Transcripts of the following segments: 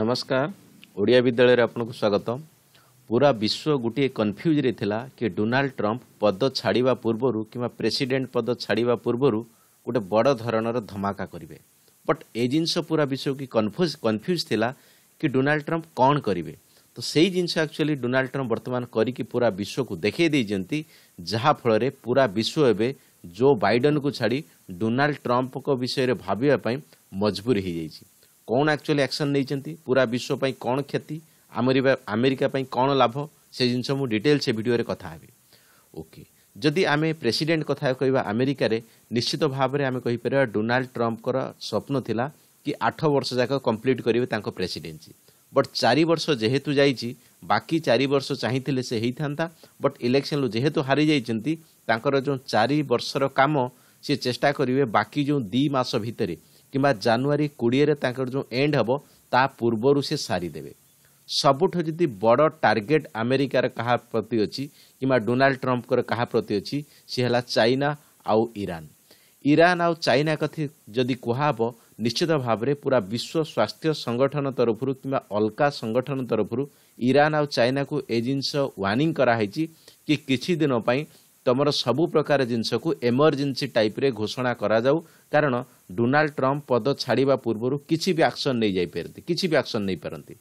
ନମସ୍କାର ଓଡ଼ିଆ ବିଦ୍ୟାଳୟରେ ଆପଣଙ୍କୁ ସ୍ୱାଗତ ପୁରା ବିଶ୍ୱ ଗୋଟିଏ କନଫ୍ୟୁଜ୍ରେ ଥିଲା କି ଡୋନାଲ୍ଡ ଟ୍ରମ୍ପ ପଦ ଛାଡ଼ିବା ପୂର୍ବରୁ କିମ୍ବା ପ୍ରେସିଡେଣ୍ଟ ପଦ ଛାଡ଼ିବା ପୂର୍ବରୁ ଗୋଟେ ବଡ଼ ଧରଣର ଧମାକା କରିବେ ବଟ୍ ଏ ଜିନିଷ ପୁରା ବିଶ୍ୱକୁ କନଫ୍ୟୁଜ୍ କନଫ୍ୟୁଜ୍ ଥିଲା କି ଡୋନାଲ୍ଡ ଟ୍ରମ୍ପ କ'ଣ କରିବେ ତ ସେଇ ଜିନିଷ ଆକ୍ଚୁଆଲି ଡୋନାଲ୍ଡ ଟ୍ରମ୍ପ ବର୍ତ୍ତମାନ କରିକି ପୁରା ବିଶ୍ୱକୁ ଦେଖାଇ ଦେଇଛନ୍ତି ଯାହାଫଳରେ ପୁରା ବିଶ୍ୱ ଏବେ ଜୋ ବାଇଡେନ୍କୁ ଛାଡ଼ି ଡୋନାଲ୍ଡ ଟ୍ରମ୍ପଙ୍କ ବିଷୟରେ ଭାବିବା ପାଇଁ ମଜବୁର ହୋଇଯାଇଛି କ'ଣ ଆକ୍ଚୁଆଲି ଆକ୍ସନ୍ ନେଇଛନ୍ତି ପୁରା ବିଶ୍ୱ ପାଇଁ କ'ଣ କ୍ଷତି ଆମେରିକା ପାଇଁ କ'ଣ ଲାଭ ସେ ଜିନିଷ ମୁଁ ଡିଟେଲ୍ ସେ ଭିଡ଼ିଓରେ କଥା ହେବି ଓକେ ଯଦି ଆମେ ପ୍ରେସିଡେଣ୍ଟ କଥା କହିବା ଆମେରିକାରେ ନିଶ୍ଚିତ ଭାବରେ ଆମେ କହିପାରିବା ଡୋନାଲ୍ଡ ଟ୍ରମ୍ପଙ୍କର ସ୍ୱପ୍ନ ଥିଲା କି ଆଠ ବର୍ଷ ଯାକ କମ୍ପ୍ଲିଟ୍ କରିବେ ତାଙ୍କ ପ୍ରେସିଡେନ୍ସି ବଟ୍ ଚାରି ବର୍ଷ ଯେହେତୁ ଯାଇଛି ବାକି ଚାରି ବର୍ଷ ଚାହିଁଥିଲେ ସେ ହେଇଥାନ୍ତା ବଟ୍ ଇଲେକ୍ସନ୍ରୁ ଯେହେତୁ ହାରିଯାଇଛନ୍ତି ତାଙ୍କର ଯେଉଁ ଚାରି ବର୍ଷର କାମ ସିଏ ଚେଷ୍ଟା କରିବେ ବାକି ଯେଉଁ ଦୁଇ ମାସ ଭିତରେ କିମ୍ବା ଜାନୁଆରୀ କୋଡ଼ିଏରେ ତାଙ୍କର ଯେଉଁ ଏଣ୍ଡ ହେବ ତା ପୂର୍ବରୁ ସେ ସାରିଦେବେ ସବୁଠୁ ଯଦି ବଡ଼ ଟାର୍ଗେଟ୍ ଆମେରିକାର କାହା ପ୍ରତି ଅଛି କିମ୍ବା ଡୋନାଲ୍ଡ ଟ୍ରମ୍ପଙ୍କର କାହା ପ୍ରତି ଅଛି ସେ ହେଲା ଚାଇନା ଆଉ ଇରାନ୍ ଇରାନ୍ ଆଉ ଚାଇନା କଥି ଯଦି କୁହାହେବ ନିଶ୍ଚିତ ଭାବରେ ପୁରା ବିଶ୍ୱ ସ୍ୱାସ୍ଥ୍ୟ ସଂଗଠନ ତରଫରୁ କିମ୍ବା ଅଲକା ସଂଗଠନ ତରଫରୁ ଇରାନ୍ ଆଉ ଚାଇନାକୁ ଏ ଜିନିଷ ୱାର୍ଣ୍ଣିଂ କରାହୋଇଛି କି କିଛି ଦିନ ପାଇଁ ତୁମର ସବୁ ପ୍ରକାର ଜିନିଷକୁ ଏମର୍ଜେନ୍ସି ଟାଇପ୍ରେ ଘୋଷଣା କରାଯାଉ କାରଣ ଡୋନାଲ୍ଡ ଟ୍ରମ୍ପ ପଦ ଛାଡ଼ିବା ପୂର୍ବରୁ କିଛି ବି ଆକ୍ସନ୍ ନେଇଯାଇପାରନ୍ତି କିଛି ବି ଆକ୍ସନ୍ ନେଇପାରନ୍ତି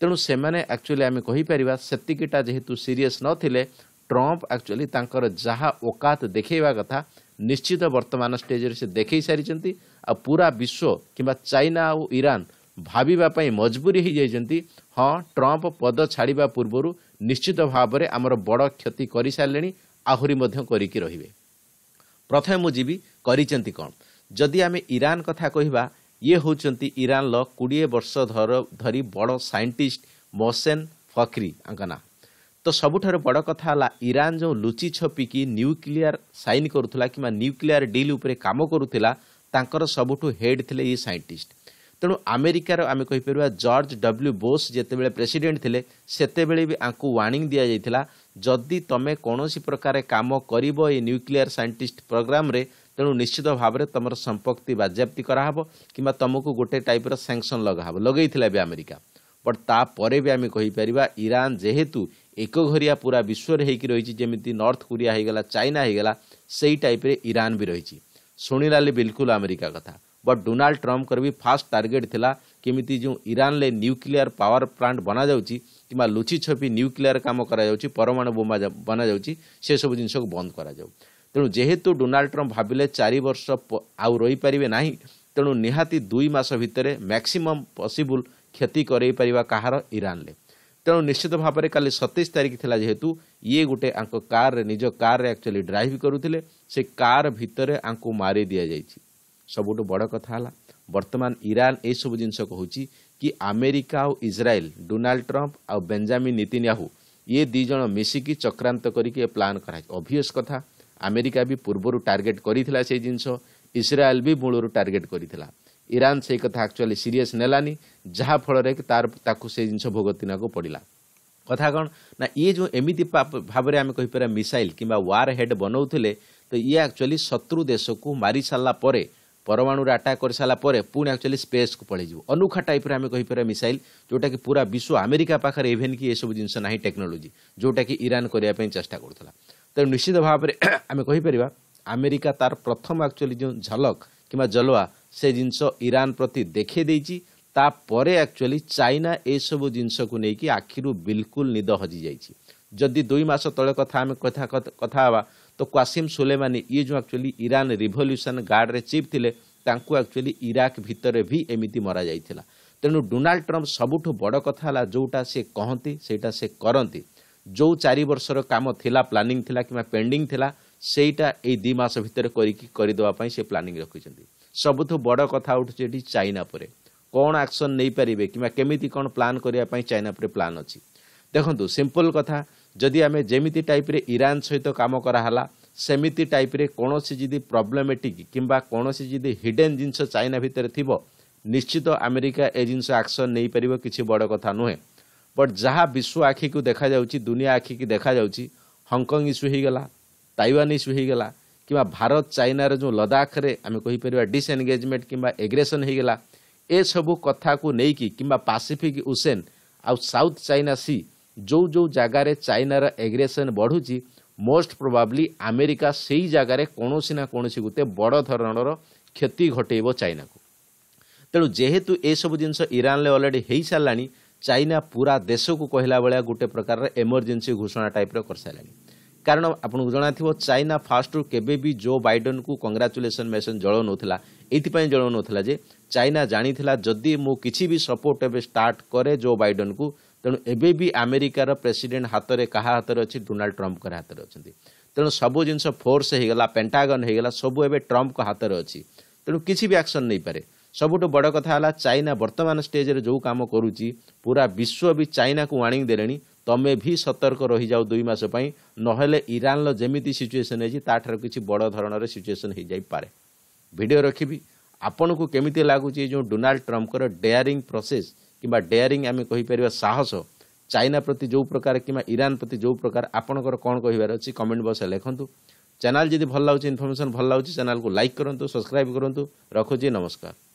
ତେଣୁ ସେମାନେ ଆକ୍ଚୁଆଲି ଆମେ କହିପାରିବା ସେତିକିଟା ଯେହେତୁ ସିରିୟସ୍ ନଥିଲେ ଟ୍ରମ୍ପ ଆକ୍ଚୁଆଲି ତାଙ୍କର ଯାହା ଓକାତ ଦେଖାଇବା କଥା ନିଶ୍ଚିତ ବର୍ତ୍ତମାନ ଷ୍ଟେଜ୍ରେ ସେ ଦେଖାଇ ସାରିଛନ୍ତି ଆଉ ପୁରା ବିଶ୍ୱ କିମ୍ବା ଚାଇନା ଆଉ ଇରାନ୍ ଭାବିବା ପାଇଁ ମଜବୁରୀ ହୋଇଯାଇଛନ୍ତି ହଁ ଟ୍ରମ୍ପ ପଦ ଛାଡ଼ିବା ପୂର୍ବରୁ ନିଶ୍ଚିତ ଭାବରେ ଆମର ବଡ଼ କ୍ଷତି କରିସାରିଲେଣି ଆହୁରି ମଧ୍ୟ କରିକି ରହିବେ ପ୍ରଥମେ ମୁଁ ଯିବି କରିଛନ୍ତି କ'ଣ ଯଦି ଆମେ ଇରାନ୍ କଥା କହିବା ଇଏ ହେଉଛନ୍ତି ଇରାନର କୋଡ଼ିଏ ବର୍ଷ ଧରି ବଡ଼ ସାଇଣ୍ଟିଷ୍ଟ ମହସେନ ଫକ୍ରି ତାଙ୍କ ନାଁ ତ ସବୁଠାରୁ ବଡ଼ କଥା ହେଲା ଇରାନ୍ ଯେଉଁ ଲୁଚି ଛପିକି ନ୍ୟୁକ୍ଲିୟର୍ ସାଇନ୍ କରୁଥିଲା କିମ୍ବା ନ୍ୟୁକ୍ଲିୟର୍ ଡିଲ୍ ଉପରେ କାମ କରୁଥିଲା ତାଙ୍କର ସବୁଠୁ ହେଡ୍ ଥିଲେ ଇଏ ସାଇଣ୍ଟିଷ୍ଟ ତେଣୁ ଆମେରିକାର ଆମେ କହିପାରିବା ଜର୍ଜ ଡବ୍ଲ୍ୟୁ ବୋସ୍ ଯେତେବେଳେ ପ୍ରେସିଡେଣ୍ଟ ଥିଲେ ସେତେବେଳେ ବି ଆଙ୍କୁ ୱାର୍ଣ୍ଣିଂ ଦିଆଯାଇଥିଲା ଯଦି ତୁମେ କୌଣସି ପ୍ରକାର କାମ କରିବ ଏ ନ୍ୟୁକ୍ଲିୟର୍ ସାଇଣ୍ଟିଷ୍ଟ ପ୍ରୋଗ୍ରାମରେ ତେଣୁ ନିଶ୍ଚିତ ଭାବରେ ତୁମର ସମ୍ପତ୍ତି ବାଜ୍ୟାପ୍ତି କରାହେବ କିମ୍ବା ତୁମକୁ ଗୋଟେ ଟାଇପ୍ର ସ୍ୟାଙ୍କସନ୍ ଲଗାହେବ ଲଗେଇଥିଲା ବି ଆମେରିକା ବଟ୍ ତାପରେ ବି ଆମେ କହିପାରିବା ଇରାନ୍ ଯେହେତୁ ଏକଘରିଆ ପୁରା ବିଶ୍ୱରେ ହେଇକି ରହିଛି ଯେମିତି ନର୍ଥ କୋରିଆ ହେଇଗଲା ଚାଇନା ହେଇଗଲା ସେଇ ଟାଇପ୍ରେ ଇରାନ୍ ବି ରହିଛି ଶୁଣିଲାଲି ବିଲକୁଲ ଆମେରିକା କଥା ବା ଡୋନାଲ୍ଡ ଟ୍ରମ୍ପଙ୍କର ବି ଫାଷ୍ଟ ଟାର୍ଗେଟ୍ ଥିଲା କେମିତି ଯେଉଁ ଇରାନରେ ନ୍ୟୁକ୍ଲିୟର ପାୱାର ପ୍ଲାଣ୍ଟ ବନାଯାଉଛି କିମ୍ବା ଲୁଚି ଛପି ନ୍ୟୁକ୍ଲିୟର କାମ କରାଯାଉଛି ପରମାଣୁ ବୋମା ବନାଯାଉଛି ସେସବୁ ଜିନିଷକୁ ବନ୍ଦ କରାଯାଉ ତେଣୁ ଯେହେତୁ ଡୋନାଲ୍ଡ ଟ୍ରମ୍ପ ଭାବିଲେ ଚାରି ବର୍ଷ ଆଉ ରହିପାରିବେ ନାହିଁ ତେଣୁ ନିହାତି ଦୁଇ ମାସ ଭିତରେ ମ୍ୟାକ୍ସିମମ୍ ପସିବୁଲ୍ କ୍ଷତି କରେଇ ପାରିବା କାହାର ଇରାନରେ ତେଣୁ ନିଶ୍ଚିତ ଭାବରେ କାଲି ସତେଇଶ ତାରିଖ ଥିଲା ଯେହେତୁ ଇଏ ଗୋଟେ ଆଙ୍କ କାର୍ରେ ନିଜ କାର୍ରେ ଆକ୍ଚୁଆଲି ଡ୍ରାଇଭ୍ କରୁଥିଲେ ସେ କାର୍ ଭିତରେ ଆଙ୍କୁ ମାରି ଦିଆଯାଇଛି ସବୁଠୁ ବଡ଼ କଥା ହେଲା ବର୍ତ୍ତମାନ ଇରାନ ଏସବୁ ଜିନିଷ କହୁଛି କି ଆମେରିକା ଆଉ ଇସ୍ରାଏଲ ଡୋନାଲ୍ଡ ଟ୍ରମ୍ପ ଆଉ ବେଞ୍ଜାମିନ୍ ନିତିନ୍ୟାହୁ ଇଏ ଦୁଇ ଜଣ ମିଶିକି ଚକ୍ରାନ୍ତ କରିକି ଏ ପ୍ଲାନ୍ କରାଯାଏ ଅଭିୟସ୍ କଥା ଆମେରିକା ବି ପୂର୍ବରୁ ଟାର୍ଗେଟ୍ କରିଥିଲା ସେଇ ଜିନିଷ ଇସ୍ରାଏଲ ବି ମୂଳରୁ ଟାର୍ଗେଟ୍ କରିଥିଲା ଇରାନ ସେଇ କଥା ଆକ୍ଚୁଆଲି ସିରିୟସ୍ ନେଲାନି ଯାହାଫଳରେ କି ତାର ତାକୁ ସେ ଜିନିଷ ଭୋଗତିନାକୁ ପଡ଼ିଲା କଥା କ'ଣ ନା ଇଏ ଯେଉଁ ଏମିତି ଭାବରେ ଆମେ କହିପାରିବା ମିସାଇଲ୍ କିମ୍ବା ୱାର୍ ହେଡ଼୍ ବନାଉଥିଲେ ତ ଇଏ ଆକ୍ଚୁଆଲି ଶତ୍ରୁ ଦେଶକୁ ମାରିସାରିଲା ପରେ ପରମାଣୁରେ ଆଟାକ୍ କରିସାରିଲା ପରେ ପୁଣି ଆକ୍ଚୁଆଲି ସ୍ପେସ୍କୁ ପଳେଇଯିବ ଅନୁଖା ଟାଇପ୍ରେ ଆମେ କହିପାରିବା ମିସାଇଲ୍ ଯେଉଁଟାକି ପୁରା ବିଶ୍ୱ ଆମେରିକା ପାଖରେ ଇଭେନ୍ କି ଏସବୁ ଜିନିଷ ନାହିଁ ଟେକ୍ନୋଲୋଜି ଯେଉଁଟାକି ଇରାନ୍ କରିବା ପାଇଁ ଚେଷ୍ଟା କରୁଥିଲା ତେଣୁ ନିଶ୍ଚିତ ଭାବରେ ଆମେ କହିପାରିବା ଆମେରିକା ତାର ପ୍ରଥମ ଆକ୍ଚୁଆଲି ଯେଉଁ ଝଲକ କିମ୍ବା ଜଲୱା ସେ ଜିନିଷ ଇରାନ୍ ପ୍ରତି ଦେଖେଇ ଦେଇଛି ତାପରେ ଆକ୍ଚୁଆଲି ଚାଇନା ଏସବୁ ଜିନିଷକୁ ନେଇକି ଆଖିରୁ ବିଲକୁଲ ନିଦ ହଜିଯାଇଛି ଯଦି ଦୁଇ ମାସ ତଳେ କଥା ଆମେ କଥା କଥା ହେବା ତ କ୍ୱାସିମ୍ ସୁଲେମାନୀ ଇଏ ଯେଉଁ ଆକ୍ଚୁଆଲି ଇରାନ ରିଭଲ୍ୟୁସନ୍ ଗାର୍ଡ଼ରେ ଚିଫ୍ ଥିଲେ ତାଙ୍କୁ ଆକ୍ଚୁଆଲି ଇରାକ ଭିତରେ ବି ଏମିତି ମରାଯାଇଥିଲା ତେଣୁ ଡୋନାଲ୍ଡ ଟ୍ରମ୍ପ ସବୁଠୁ ବଡ଼ କଥା ହେଲା ଯେଉଁଟା ସେ କହନ୍ତି ସେଇଟା ସେ କରନ୍ତି ଯେଉଁ ଚାରି ବର୍ଷର କାମ ଥିଲା ପ୍ଲାନିଂ ଥିଲା କିମ୍ବା ପେଣ୍ଡିଂ ଥିଲା ସେଇଟା ଏଇ ଦୁଇ ମାସ ଭିତରେ କରିକି କରିଦେବା ପାଇଁ ସେ ପ୍ଲାନିଂ ରଖିଛନ୍ତି ସବୁଠୁ ବଡ଼ କଥା ଉଠୁଛି ଏଠି ଚାଇନା ପରେ କ'ଣ ଆକ୍ସନ୍ ନେଇପାରିବେ କିମ୍ବା କେମିତି କ'ଣ ପ୍ଲାନ୍ କରିବା ପାଇଁ ଚାଇନା ପରେ ପ୍ଲାନ୍ ଅଛି ଦେଖନ୍ତୁ ସିମ୍ପଲ୍ କଥା ଯଦି ଆମେ ଯେମିତି ଟାଇପ୍ରେ ଇରାନ୍ ସହିତ କାମ କରାହେଲା ସେମିତି ଟାଇପ୍ରେ କୌଣସି ଯଦି ପ୍ରବ୍ଲେମେଟିକ୍ କିମ୍ବା କୌଣସି ଯଦି ହିଡେନ୍ ଜିନିଷ ଚାଇନା ଭିତରେ ଥିବ ନିଶ୍ଚିତ ଆମେରିକା ଏ ଜିନିଷ ଆକ୍ସନ୍ ନେଇପାରିବ କିଛି ବଡ଼ କଥା ନୁହେଁ ବଟ୍ ଯାହା ବିଶ୍ୱ ଆଖିକୁ ଦେଖାଯାଉଛି ଦୁନିଆ ଆଖିକୁ ଦେଖାଯାଉଛି ହଂକଂ ଇସ୍ୟୁ ହୋଇଗଲା ତାଇୱାନ ଇସ୍ୟୁ ହୋଇଗଲା କିମ୍ବା ଭାରତ ଚାଇନାର ଯେଉଁ ଲଦାଖରେ ଆମେ କହିପାରିବା ଡିସ୍ଏନଗେଜମେଣ୍ଟ କିମ୍ବା ଏଗ୍ରେସନ୍ ହୋଇଗଲା ଏସବୁ କଥାକୁ ନେଇକି କିମ୍ବା ପାସିଫିକ୍ ଉସେନ୍ ଆଉ ସାଉଥ୍ ଚାଇନା ସି ଯେଉଁ ଯେଉଁ ଜାଗାରେ ଚାଇନାର ଏଗ୍ରେସନ୍ ବଢ଼ୁଛି ମୋଷ୍ଟ ପ୍ରୋବାବ୍ଲି ଆମେରିକା ସେଇ ଜାଗାରେ କୌଣସି ନା କୌଣସି ଗୋଟେ ବଡ଼ ଧରଣର କ୍ଷତି ଘଟେଇବ ଚାଇନାକୁ ତେଣୁ ଯେହେତୁ ଏସବୁ ଜିନିଷ ଇରାନରେ ଅଲରେଡ଼ି ହୋଇସାରିଲାଣି ଚାଇନା ପୁରା ଦେଶକୁ କହିଲା ଭଳିଆ ଗୋଟେ ପ୍ରକାରର ଏମର୍ଜେନ୍ସି ଘୋଷଣା ଟାଇପ୍ର କରିସାରିଲାଣି କାରଣ ଆପଣଙ୍କୁ ଜଣାଥିବ ଚାଇନା ଫାଷ୍ଟରୁ କେବେ ବି ଜୋ ବାଇଡେନ୍କୁ କଂଗ୍ରାଚୁଲେସନ୍ ମେସନ୍ ଜଳଉନଥିଲା ଏଥିପାଇଁ ଜଳଉନଥିଲା ଯେ ଚାଇନା ଜାଣିଥିଲା ଯଦି ମୁଁ କିଛି ବି ସପୋର୍ଟ ଏବେ ଷ୍ଟାର୍ଟ କରେ ଜୋ ବାଇଡେନ୍କୁ ତେଣୁ ଏବେ ବି ଆମେରିକାର ପ୍ରେସିଡେଣ୍ଟ ହାତରେ କାହା ହାତରେ ଅଛି ଡୋନାଲ୍ଡ ଟ୍ରମ୍ପଙ୍କ ହାତରେ ଅଛନ୍ତି ତେଣୁ ସବୁ ଜିନିଷ ଫୋର୍ସ ହୋଇଗଲା ପେଣ୍ଟାଗନ୍ ହୋଇଗଲା ସବୁ ଏବେ ଟ୍ରମ୍ପଙ୍କ ହାତରେ ଅଛି ତେଣୁ କିଛି ବି ଆକ୍ସନ୍ ନେଇପାରେ ସବୁଠୁ ବଡ଼ କଥା ହେଲା ଚାଇନା ବର୍ତ୍ତମାନ ଷ୍ଟେଜ୍ରେ ଯେଉଁ କାମ କରୁଛି ପୁରା ବିଶ୍ୱ ବି ଚାଇନାକୁ ୱାର୍ଣ୍ଣିଂ ଦେଲେଣି ତୁମେ ବି ସତର୍କ ରହିଯାଉ ଦୁଇ ମାସ ପାଇଁ ନହେଲେ ଇରାନ୍ର ଯେମିତି ସିଚୁଏସନ୍ ହେଇଛି ତାଠାରୁ କିଛି ବଡ଼ ଧରଣର ସିଚୁଏସନ୍ ହୋଇଯାଇପାରେ ଭିଡ଼ିଓ ରଖିବି ଆପଣଙ୍କୁ କେମିତି ଲାଗୁଛି ଯେଉଁ ଡୋନାଲ୍ଡ ଟ୍ରମ୍ପଙ୍କର ଡେୟାରିଂ ପ୍ରୋସେସ୍ କିମ୍ବା ଡେୟାରିଂ ଆମେ କହିପାରିବା ସାହସ ଚାଇନା ପ୍ରତି ଯେଉଁ ପ୍ରକାର କିମ୍ବା ଇରାନ ପ୍ରତି ଯେଉଁ ପ୍ରକାର ଆପଣଙ୍କର କ'ଣ କହିବାର ଅଛି କମେଣ୍ଟ ବକ୍ସରେ ଲେଖନ୍ତୁ ଚ୍ୟାନେଲ ଯଦି ଭଲ ଲାଗୁଛି ଇନଫର୍ମେସନ୍ ଭଲ ଲାଗୁଛି ଚ୍ୟାନେଲକୁ ଲାଇକ୍ କରନ୍ତୁ ସବସ୍କ୍ରାଇବ୍ କରନ୍ତୁ ରଖୁଛି ନମସ୍କାର